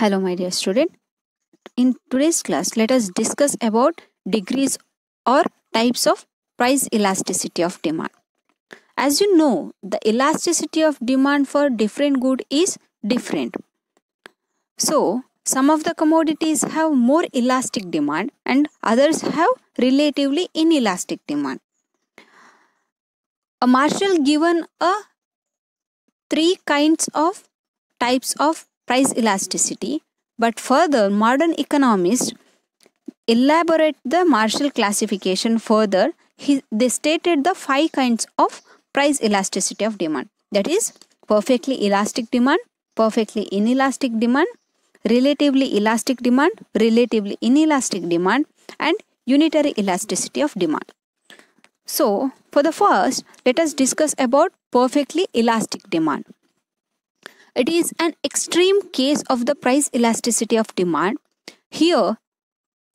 Hello my dear student. In today's class, let us discuss about degrees or types of price elasticity of demand. As you know, the elasticity of demand for different good is different. So, some of the commodities have more elastic demand and others have relatively inelastic demand. A Marshall given a three kinds of types of price elasticity. But further, modern economists elaborate the Marshall classification further. He, they stated the five kinds of price elasticity of demand. That is, perfectly elastic demand, perfectly inelastic demand, relatively elastic demand, relatively inelastic demand, and unitary elasticity of demand. So, for the first, let us discuss about perfectly elastic demand. It is an extreme case of the price elasticity of demand. Here,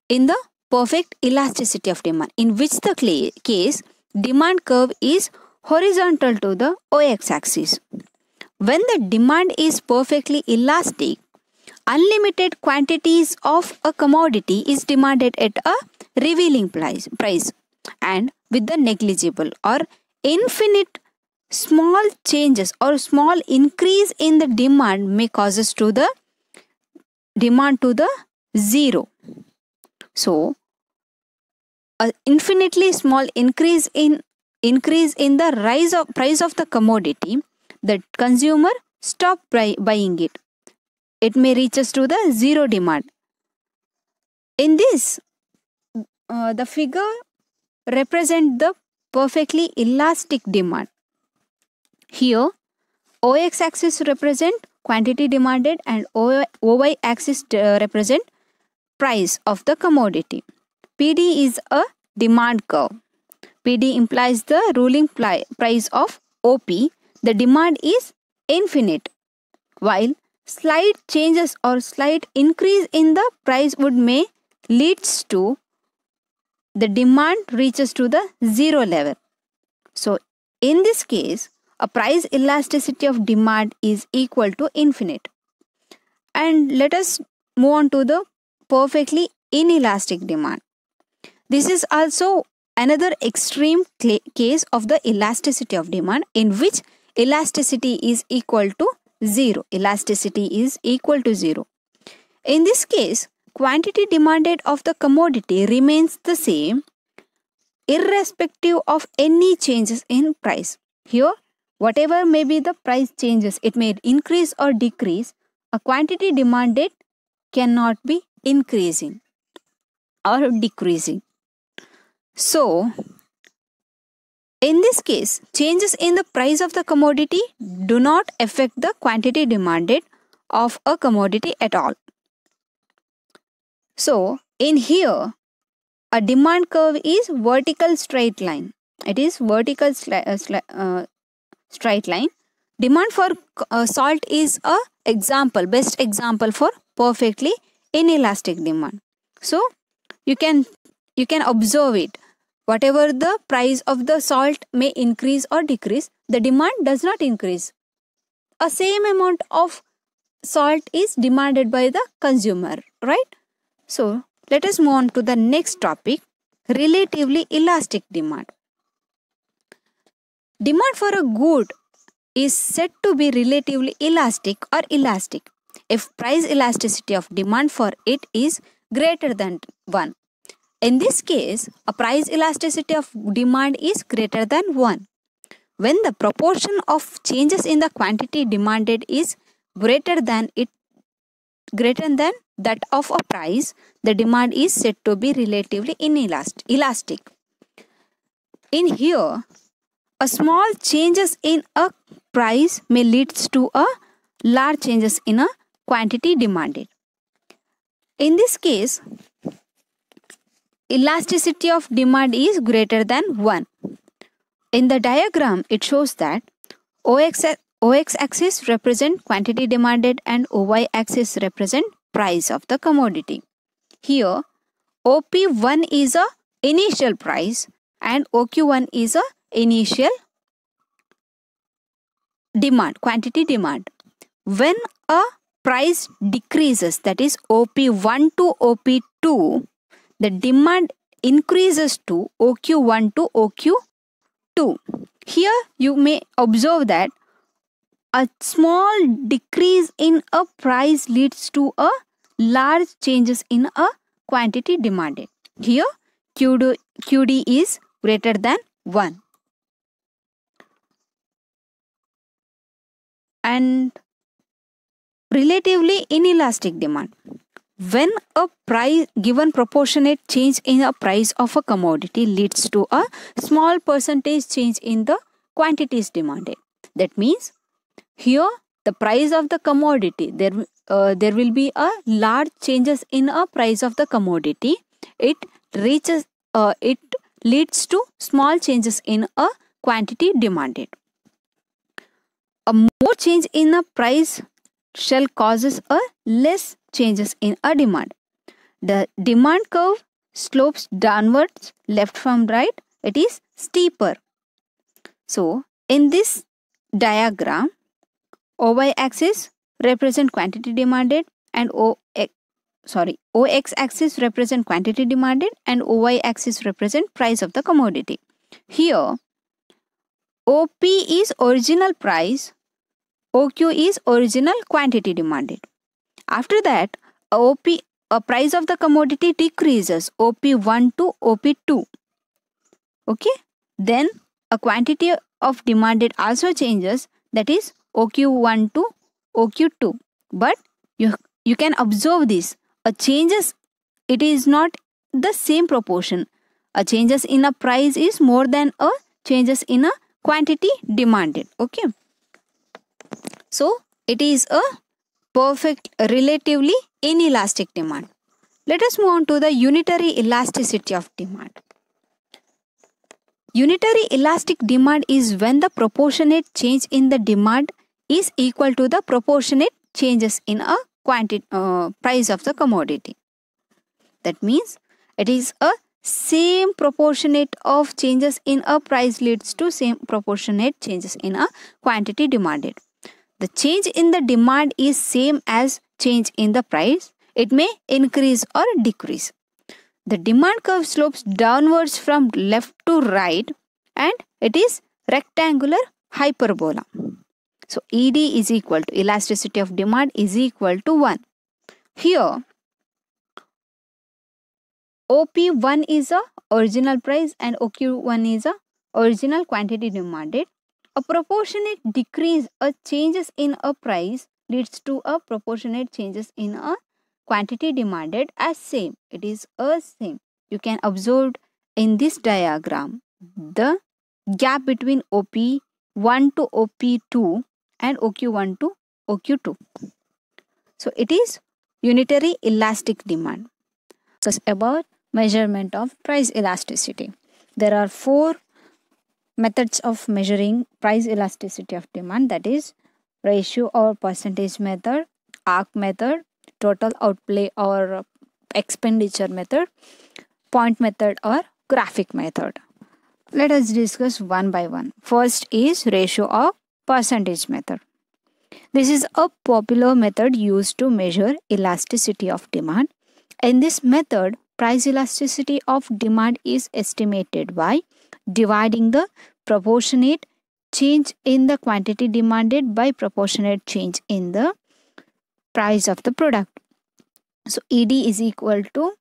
in the perfect elasticity of demand, in which the case demand curve is horizontal to the OX axis. When the demand is perfectly elastic, unlimited quantities of a commodity is demanded at a revealing price and with the negligible or infinite small changes or small increase in the demand may causes to the demand to the zero so a infinitely small increase in increase in the rise of price of the commodity the consumer stop buy, buying it it may reaches to the zero demand in this uh, the figure represent the perfectly elastic demand here, OX axis represent quantity demanded and OY axis uh, represent price of the commodity. PD is a demand curve. PD implies the ruling price of OP. The demand is infinite. While slight changes or slight increase in the price would may leads to the demand reaches to the zero level. So in this case, a price elasticity of demand is equal to infinite. And let us move on to the perfectly inelastic demand. This is also another extreme case of the elasticity of demand in which elasticity is equal to 0. Elasticity is equal to 0. In this case, quantity demanded of the commodity remains the same irrespective of any changes in price. Here, Whatever may be the price changes, it may increase or decrease, a quantity demanded cannot be increasing or decreasing. So, in this case, changes in the price of the commodity do not affect the quantity demanded of a commodity at all. So, in here, a demand curve is vertical straight line. It is vertical uh, uh straight line. Demand for uh, salt is a example, best example for perfectly inelastic demand. So you can you can observe it. Whatever the price of the salt may increase or decrease, the demand does not increase. A same amount of salt is demanded by the consumer, right? So let us move on to the next topic, relatively elastic demand. Demand for a good is said to be relatively elastic or elastic if price elasticity of demand for it is greater than 1. In this case, a price elasticity of demand is greater than 1. When the proportion of changes in the quantity demanded is greater than it greater than that of a price, the demand is said to be relatively inelastic. In here, a small changes in a price may leads to a large changes in a quantity demanded. In this case, elasticity of demand is greater than 1. In the diagram, it shows that OX, OX axis represent quantity demanded and OY axis represent price of the commodity. Here, OP1 is a initial price and OQ1 is a initial demand, quantity demand. When a price decreases, that is OP1 to OP2, the demand increases to OQ1 to OQ2. Here you may observe that a small decrease in a price leads to a large changes in a quantity demanded. Here QD, QD is greater than 1. and relatively inelastic demand. When a price given proportionate change in a price of a commodity leads to a small percentage change in the quantities demanded. That means here the price of the commodity there uh, there will be a large changes in a price of the commodity. It reaches uh, it leads to small changes in a quantity demanded. A more change in a price shall causes a less changes in a demand. The demand curve slopes downwards left from right. It is steeper. So in this diagram, OY axis represent quantity demanded and OX sorry OX axis represent quantity demanded and OY axis represent price of the commodity. Here OP is original price OQ is original quantity demanded. After that, OP a price of the commodity decreases OP1 to OP2. Okay? Then a quantity of demanded also changes that is OQ1 to OQ2. But you you can observe this. A changes it is not the same proportion. A changes in a price is more than a changes in a quantity demanded. Okay? So it is a perfect relatively inelastic demand. Let us move on to the unitary elasticity of demand. Unitary elastic demand is when the proportionate change in the demand is equal to the proportionate changes in a quantity, uh, price of the commodity. That means it is a same proportionate of changes in a price leads to same proportionate changes in a quantity demanded. The change in the demand is same as change in the price. It may increase or decrease. The demand curve slopes downwards from left to right and it is rectangular hyperbola. So ED is equal to elasticity of demand is equal to 1. Here OP1 is a original price and OQ1 is a original quantity demanded a proportionate decrease or changes in a price leads to a proportionate changes in a quantity demanded as same. It is a same. You can observe in this diagram the gap between OP1 to OP2 and OQ1 to OQ2. So it is unitary elastic demand. So about measurement of price elasticity. There are four methods of measuring price elasticity of demand that is ratio or percentage method arc method total outlay or expenditure method point method or graphic method let us discuss one by one first is ratio or percentage method this is a popular method used to measure elasticity of demand in this method price elasticity of demand is estimated by dividing the proportionate change in the quantity demanded by proportionate change in the price of the product. So ED is equal to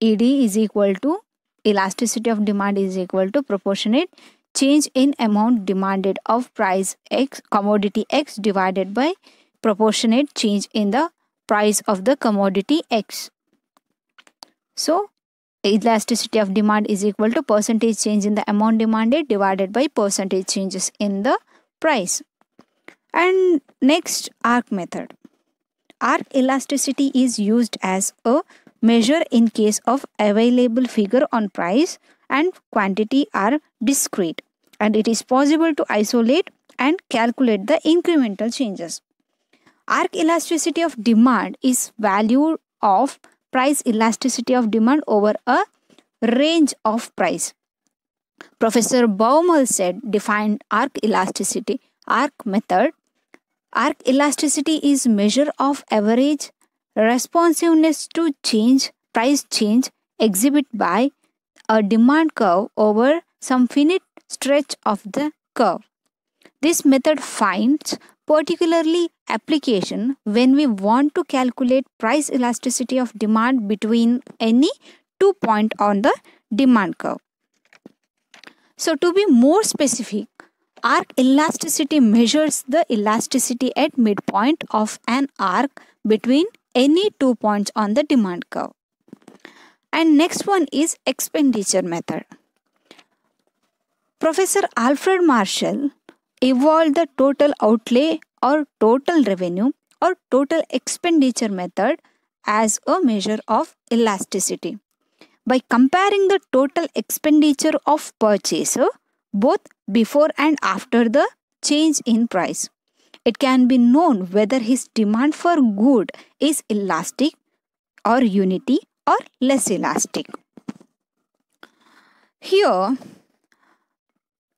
ED is equal to elasticity of demand is equal to proportionate change in amount demanded of price x commodity x divided by proportionate change in the price of the commodity x. So elasticity of demand is equal to percentage change in the amount demanded divided by percentage changes in the price. And next arc method. Arc elasticity is used as a measure in case of available figure on price and quantity are discrete and it is possible to isolate and calculate the incremental changes. Arc elasticity of demand is value of price elasticity of demand over a range of price. Professor Baumol said defined arc elasticity arc method. Arc elasticity is measure of average responsiveness to change price change exhibit by a demand curve over some finite stretch of the curve. This method finds particularly application when we want to calculate price elasticity of demand between any two point on the demand curve. So to be more specific, arc elasticity measures the elasticity at midpoint of an arc between any two points on the demand curve. And next one is expenditure method. Professor Alfred Marshall evolved the total outlay or total revenue or total expenditure method as a measure of elasticity. By comparing the total expenditure of purchaser both before and after the change in price, it can be known whether his demand for good is elastic or unity or less elastic. Here,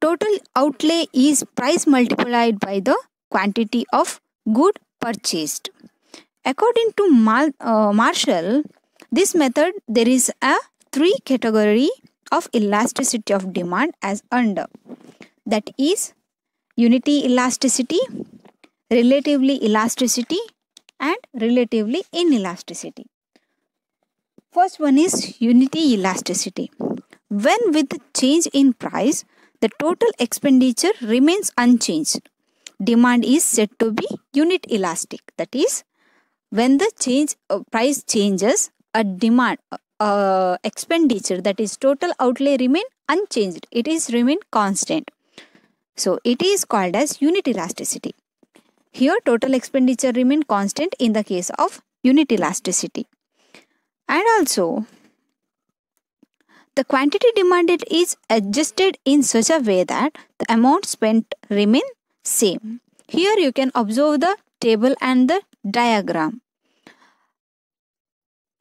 total outlay is price multiplied by the quantity of good purchased. According to uh, Marshall, this method there is a three category of elasticity of demand as under that is unity elasticity, relatively elasticity and relatively inelasticity. First one is unity elasticity. When with change in price, the total expenditure remains unchanged demand is said to be unit elastic that is when the change uh, price changes a demand uh, uh, expenditure that is total outlay remain unchanged it is remain constant so it is called as unit elasticity here total expenditure remain constant in the case of unit elasticity and also the quantity demanded is adjusted in such a way that the amount spent remain same. Here you can observe the table and the diagram.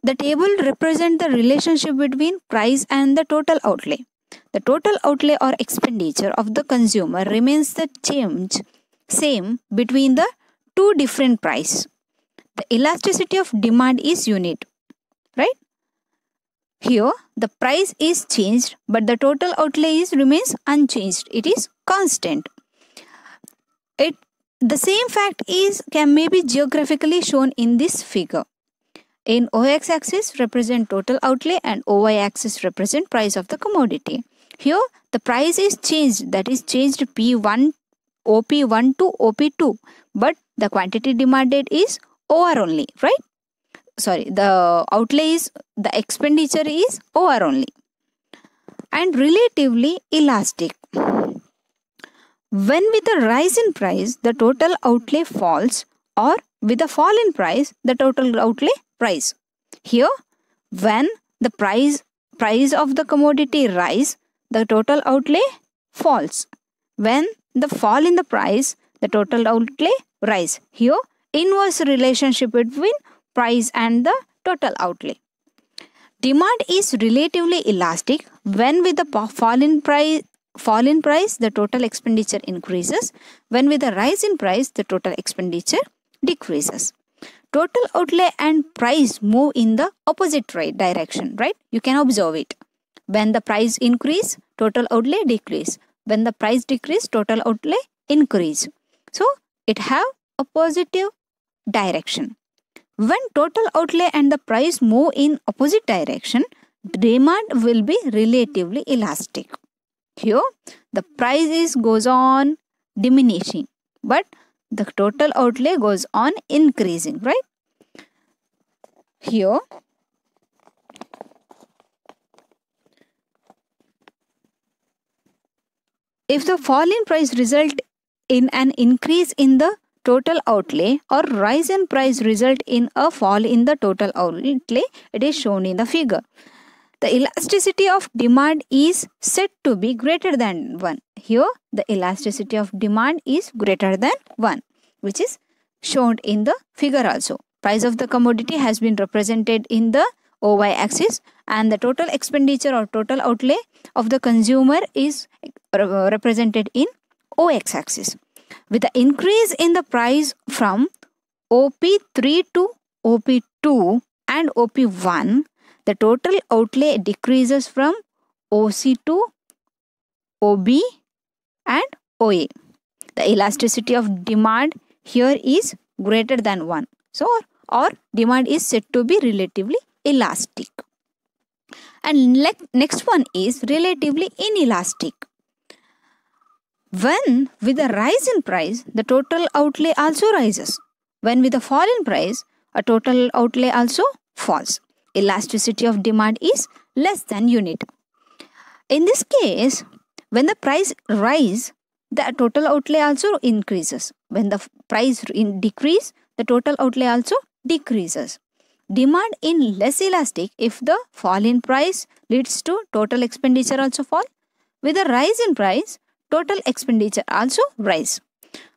The table represents the relationship between price and the total outlay. The total outlay or expenditure of the consumer remains the change same between the two different price. The elasticity of demand is unit, right? Here, the price is changed, but the total outlay is remains unchanged. It is constant. It the same fact is can may be geographically shown in this figure. In OX axis represent total outlay and OY axis represent price of the commodity. Here the price is changed that is changed P1 OP1 to OP2 but the quantity demanded is OR only right. Sorry the outlay is the expenditure is OR only and relatively elastic. When with a rise in price, the total outlay falls or with a fall in price, the total outlay price. Here, when the price price of the commodity rise, the total outlay falls. When the fall in the price, the total outlay rise. Here, inverse relationship between price and the total outlay. Demand is relatively elastic when with the fall in price fall in price, the total expenditure increases. When with a rise in price, the total expenditure decreases. Total outlay and price move in the opposite direction, right? You can observe it. When the price increase, total outlay decrease. When the price decrease, total outlay increase. So, it have a positive direction. When total outlay and the price move in opposite direction, demand will be relatively elastic here the prices goes on diminishing but the total outlay goes on increasing right here if the fall in price result in an increase in the total outlay or rise in price result in a fall in the total outlay it is shown in the figure the elasticity of demand is said to be greater than 1. Here, the elasticity of demand is greater than 1, which is shown in the figure also. Price of the commodity has been represented in the OY axis and the total expenditure or total outlay of the consumer is uh, represented in OX axis. With the increase in the price from OP3 to OP2 and OP1, the total outlay decreases from OC to OB and OA. The elasticity of demand here is greater than 1. So, or, demand is said to be relatively elastic. And next one is relatively inelastic. When with a rise in price, the total outlay also rises. When with a fall in price, a total outlay also falls elasticity of demand is less than unit. In this case, when the price rise, the total outlay also increases. When the price in decrease, the total outlay also decreases. Demand in less elastic if the fall in price leads to total expenditure also fall. With a rise in price, total expenditure also rise.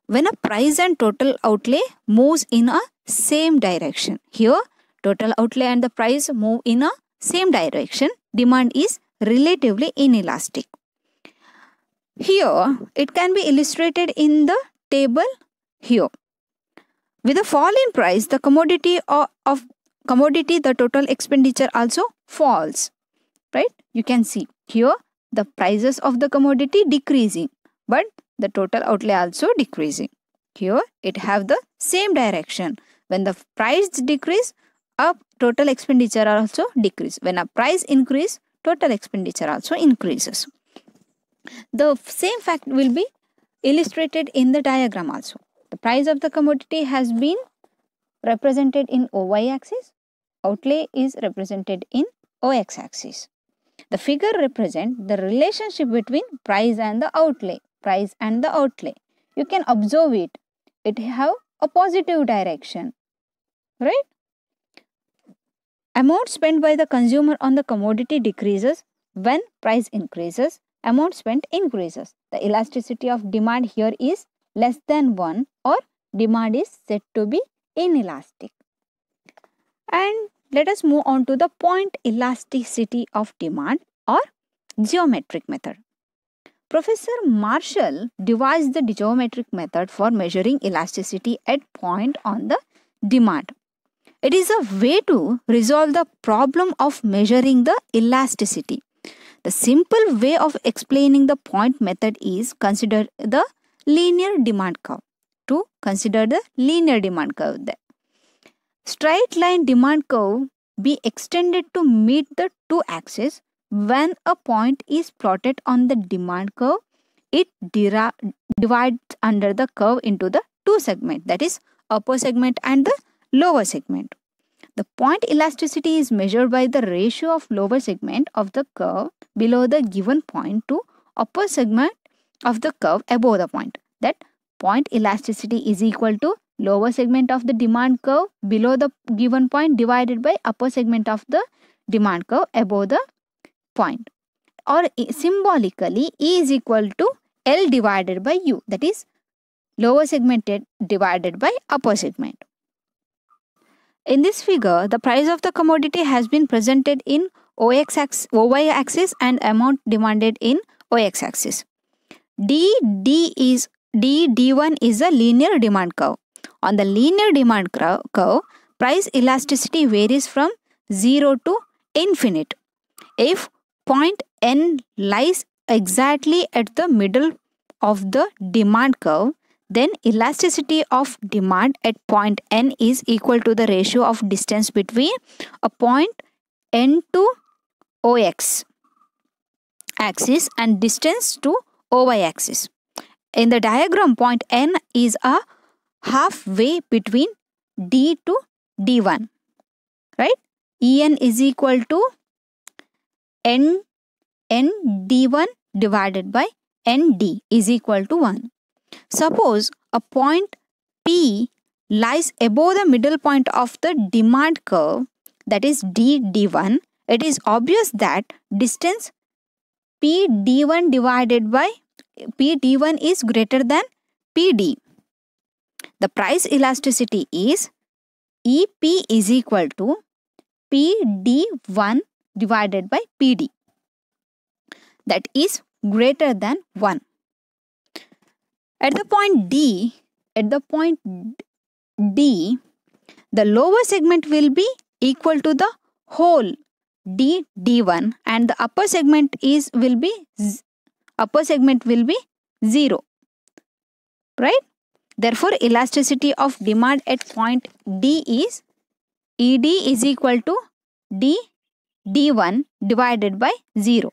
When a price and total outlay moves in a same direction. Here, Total outlay and the price move in a same direction. Demand is relatively inelastic. Here, it can be illustrated in the table here. With a fall in price, the commodity of, of commodity, the total expenditure also falls. Right? You can see here the prices of the commodity decreasing, but the total outlay also decreasing. Here it have the same direction. When the price decrease, up total expenditure also decrease when a price increase total expenditure also increases the same fact will be illustrated in the diagram also the price of the commodity has been represented in oy axis outlay is represented in ox axis the figure represent the relationship between price and the outlay price and the outlay you can observe it it have a positive direction right Amount spent by the consumer on the commodity decreases when price increases, amount spent increases. The elasticity of demand here is less than 1 or demand is said to be inelastic. And let us move on to the point elasticity of demand or geometric method. Professor Marshall devised the geometric method for measuring elasticity at point on the demand. It is a way to resolve the problem of measuring the elasticity. The simple way of explaining the point method is consider the linear demand curve. To consider the linear demand curve there. Straight line demand curve be extended to meet the two axes. When a point is plotted on the demand curve, it divides under the curve into the two segments that is upper segment and the lower segment. The point elasticity is measured by the ratio of lower segment of the curve below the given point to upper segment of the curve above the point. That point elasticity is equal to lower segment of the demand curve below the given point divided by upper segment of the demand curve above the point. Or symbolically, E is equal to L divided by U. That is lower segment divided by upper segment. In this figure, the price of the commodity has been presented in OX OY axis and amount demanded in OX axis. D, D is D, D1 is a linear demand curve. On the linear demand curve, price elasticity varies from 0 to infinite. If point N lies exactly at the middle of the demand curve, then elasticity of demand at point n is equal to the ratio of distance between a point n to ox axis and distance to oy axis in the diagram point n is a halfway between d to d1 right en is equal to n n d1 divided by nd is equal to 1 Suppose a point P lies above the middle point of the demand curve that is D D1, it is obvious that distance P D1 divided by P D1 is greater than PD. The price elasticity is EP is equal to PD1 divided by PD that is greater than 1. At the point D, at the point D, the lower segment will be equal to the whole D D1 and the upper segment is will be upper segment will be 0. Right? Therefore, elasticity of demand at point D is ED is equal to D D1 divided by 0.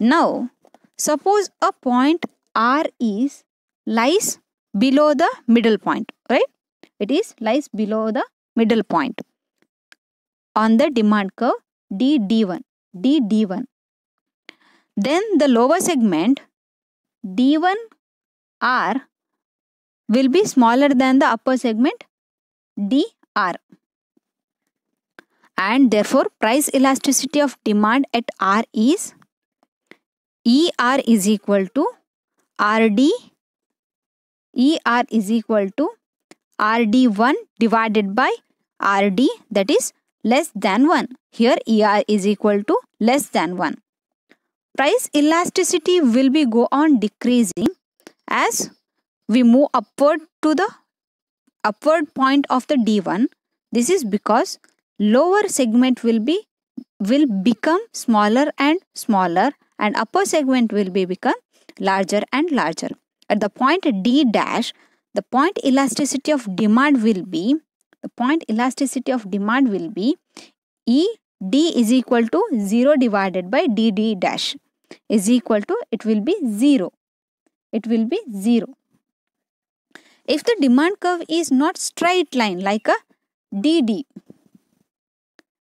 Now, suppose a point R is lies below the middle point, right? It is lies below the middle point on the demand curve D D1, D D1. Then the lower segment D1 R will be smaller than the upper segment D R, and therefore price elasticity of demand at R is ER is equal to RD ER is equal to RD1 divided by RD that is less than 1. Here ER is equal to less than 1. Price elasticity will be go on decreasing as we move upward to the upward point of the D1. This is because lower segment will be will become smaller and smaller and upper segment will be become larger and larger. At the point D dash, the point elasticity of demand will be the point elasticity of demand will be E D is equal to 0 divided by D D dash is equal to it will be 0. It will be 0. If the demand curve is not straight line like a DD,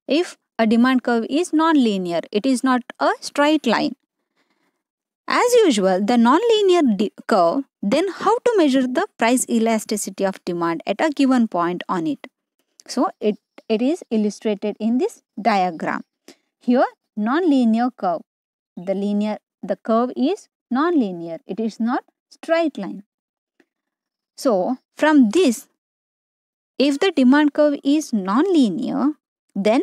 if a demand curve is non-linear, it is not a straight line. As usual, the nonlinear curve, then how to measure the price elasticity of demand at a given point on it. So it, it is illustrated in this diagram. Here nonlinear curve. The linear the curve is nonlinear. It is not straight line. So from this if the demand curve is nonlinear then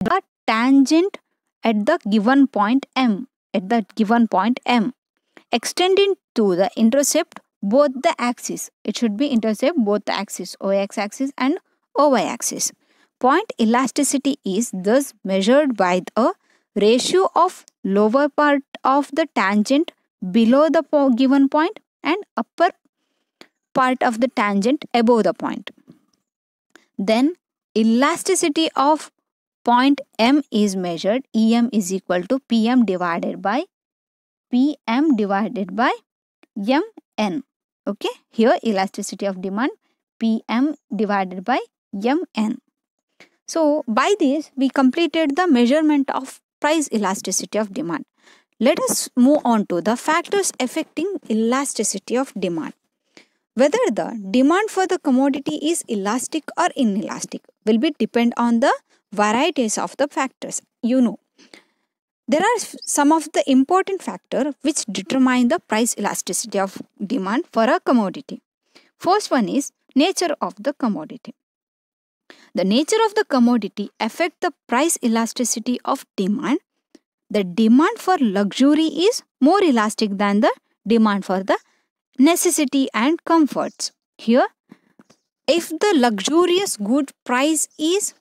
the tangent at the given point m at that given point M. Extending to the intercept both the axes. It should be intercept both the axes, OX axis and OY axis. Point elasticity is thus measured by the ratio of lower part of the tangent below the given point and upper part of the tangent above the point. Then elasticity of point M is measured, EM is equal to PM divided by PM divided by MN. Okay, here elasticity of demand PM divided by MN. So, by this we completed the measurement of price elasticity of demand. Let us move on to the factors affecting elasticity of demand. Whether the demand for the commodity is elastic or inelastic will be depend on the varieties of the factors you know there are some of the important factor which determine the price elasticity of demand for a commodity first one is nature of the commodity the nature of the commodity affect the price elasticity of demand the demand for luxury is more elastic than the demand for the necessity and comforts here if the luxurious good price is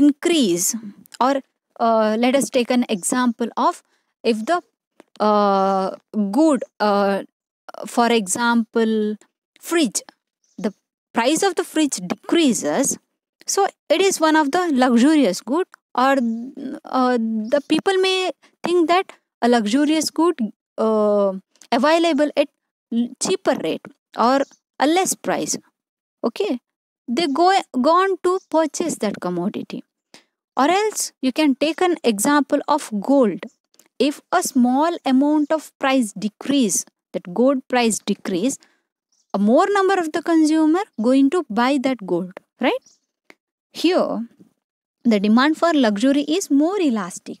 increase or uh, let us take an example of if the uh, good uh, for example fridge the price of the fridge decreases so it is one of the luxurious good or uh, the people may think that a luxurious good uh, available at cheaper rate or a less price okay they go, gone on to purchase that commodity. Or else you can take an example of gold. If a small amount of price decrease, that gold price decrease, a more number of the consumer going to buy that gold, right? Here, the demand for luxury is more elastic.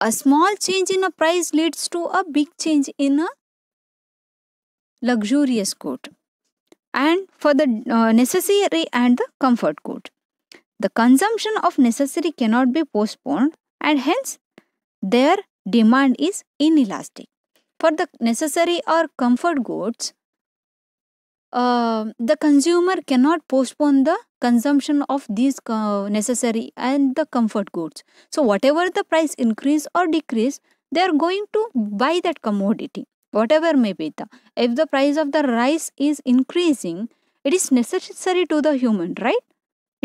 A small change in a price leads to a big change in a luxurious good and for the uh, necessary and the comfort good. The consumption of necessary cannot be postponed and hence their demand is inelastic. For the necessary or comfort goods, uh, the consumer cannot postpone the consumption of these uh, necessary and the comfort goods. So, whatever the price increase or decrease, they are going to buy that commodity whatever may be the if the price of the rice is increasing it is necessary to the human right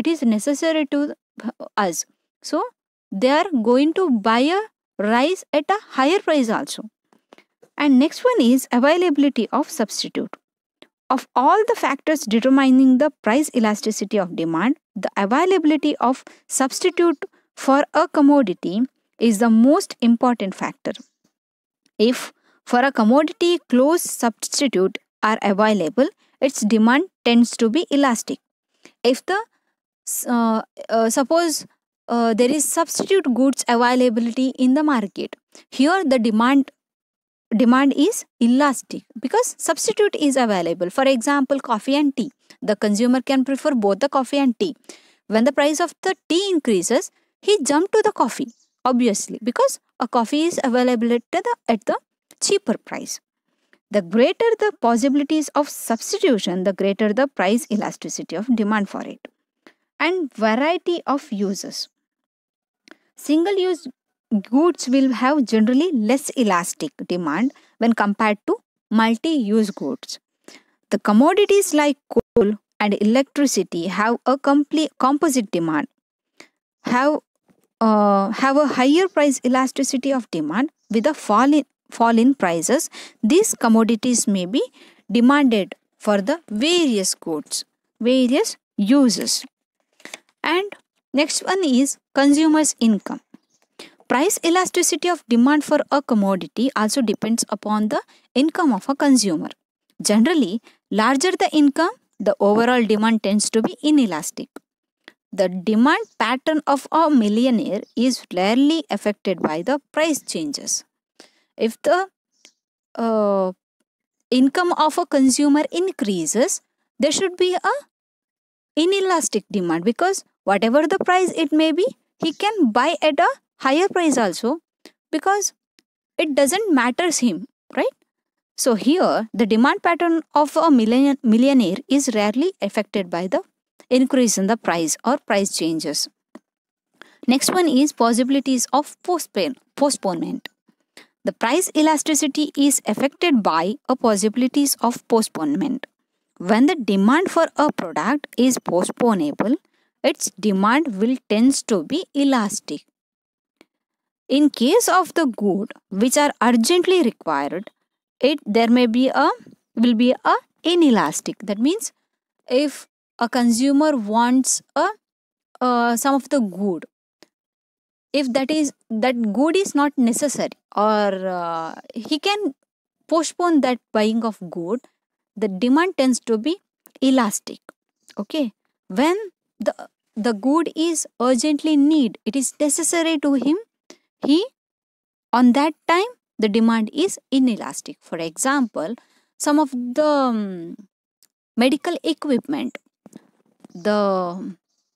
it is necessary to us so they are going to buy a rice at a higher price also and next one is availability of substitute of all the factors determining the price elasticity of demand the availability of substitute for a commodity is the most important factor if for a commodity, close substitute are available, its demand tends to be elastic. If the uh, uh, suppose uh, there is substitute goods availability in the market, here the demand demand is elastic because substitute is available. For example, coffee and tea. The consumer can prefer both the coffee and tea. When the price of the tea increases, he jump to the coffee obviously because a coffee is available at the, at the cheaper price. The greater the possibilities of substitution, the greater the price elasticity of demand for it. And variety of uses. Single use goods will have generally less elastic demand when compared to multi use goods. The commodities like coal and electricity have a complete composite demand, have, uh, have a higher price elasticity of demand with a fall in fall in prices, these commodities may be demanded for the various goods, various uses. And next one is consumers' income. Price elasticity of demand for a commodity also depends upon the income of a consumer. Generally, larger the income, the overall demand tends to be inelastic. The demand pattern of a millionaire is rarely affected by the price changes. If the uh, income of a consumer increases, there should be a inelastic demand because whatever the price it may be, he can buy at a higher price also because it doesn't matters him, right? So here, the demand pattern of a millionaire is rarely affected by the increase in the price or price changes. Next one is possibilities of postpone, postponement. The price elasticity is affected by a possibilities of postponement. When the demand for a product is postponable, its demand will tends to be elastic. In case of the good which are urgently required, it there may be a will be a inelastic. That means if a consumer wants a uh, some of the good if that is that good is not necessary or uh, he can postpone that buying of good the demand tends to be elastic okay when the the good is urgently need it is necessary to him he on that time the demand is inelastic for example some of the um, medical equipment the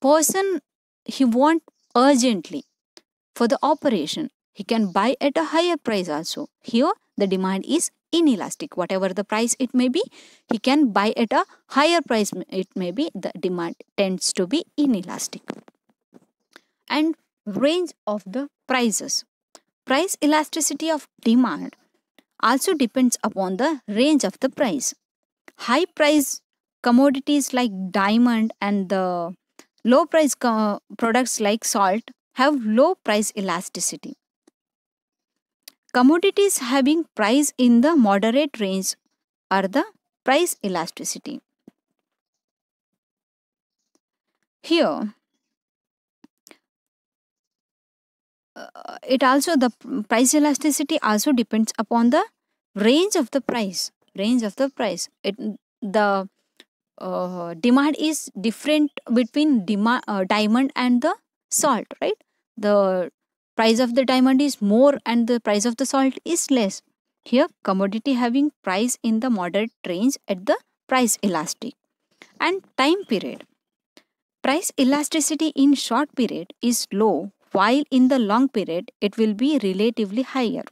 person he want urgently for the operation. He can buy at a higher price also. Here the demand is inelastic. Whatever the price it may be, he can buy at a higher price it may be. The demand tends to be inelastic. And range of the prices. Price elasticity of demand also depends upon the range of the price. High price commodities like diamond and the low price products like salt have low price elasticity. Commodities having price in the moderate range are the price elasticity. Here, uh, it also the price elasticity also depends upon the range of the price range of the price it the uh, demand is different between demand uh, diamond and the salt, right? The price of the diamond is more and the price of the salt is less. Here, commodity having price in the moderate range at the price elastic. And time period. Price elasticity in short period is low while in the long period it will be relatively higher.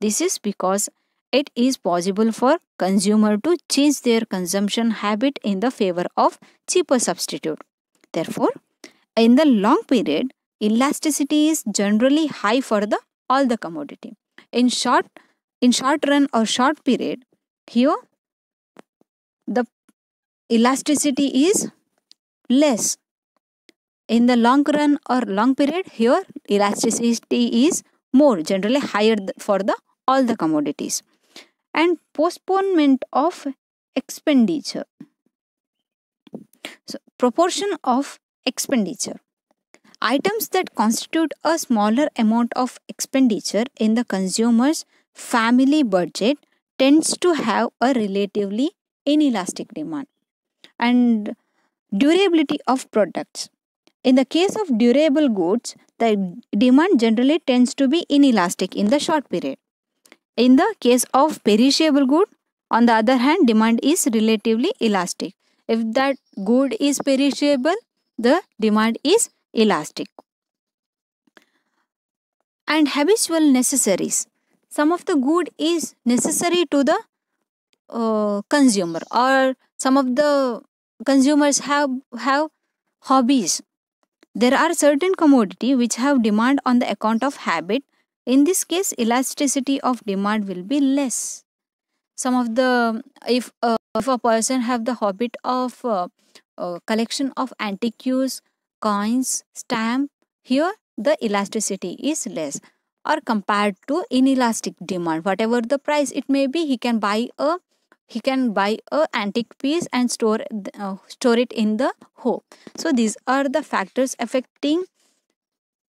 This is because it is possible for consumer to change their consumption habit in the favor of cheaper substitute. Therefore, in the long period, elasticity is generally high for the all the commodity. In short, in short run or short period, here the elasticity is less. In the long run or long period, here elasticity is more, generally higher for the all the commodities. And postponement of expenditure. So, proportion of expenditure. Items that constitute a smaller amount of expenditure in the consumer's family budget tends to have a relatively inelastic demand. And durability of products. In the case of durable goods, the demand generally tends to be inelastic in the short period. In the case of perishable good, on the other hand, demand is relatively elastic. If that good is perishable, the demand is elastic. And habitual necessaries. Some of the good is necessary to the uh, consumer or some of the consumers have have hobbies there are certain commodity which have demand on the account of habit in this case elasticity of demand will be less some of the if uh, if a person have the habit of uh, uh, collection of antiques, coins, stamp, here the elasticity is less or compared to inelastic demand. Whatever the price it may be, he can buy a he can buy a antique piece and store uh, store it in the home. So these are the factors affecting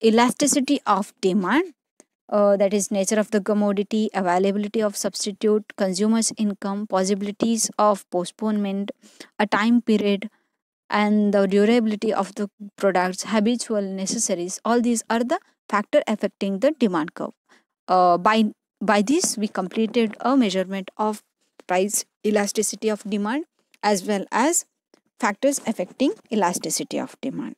elasticity of demand. Uh, that is nature of the commodity, availability of substitute, consumers income, possibilities of postponement, a time period, and the durability of the products, habitual necessaries, all these are the factor affecting the demand curve. Uh, by, by this, we completed a measurement of price elasticity of demand as well as factors affecting elasticity of demand.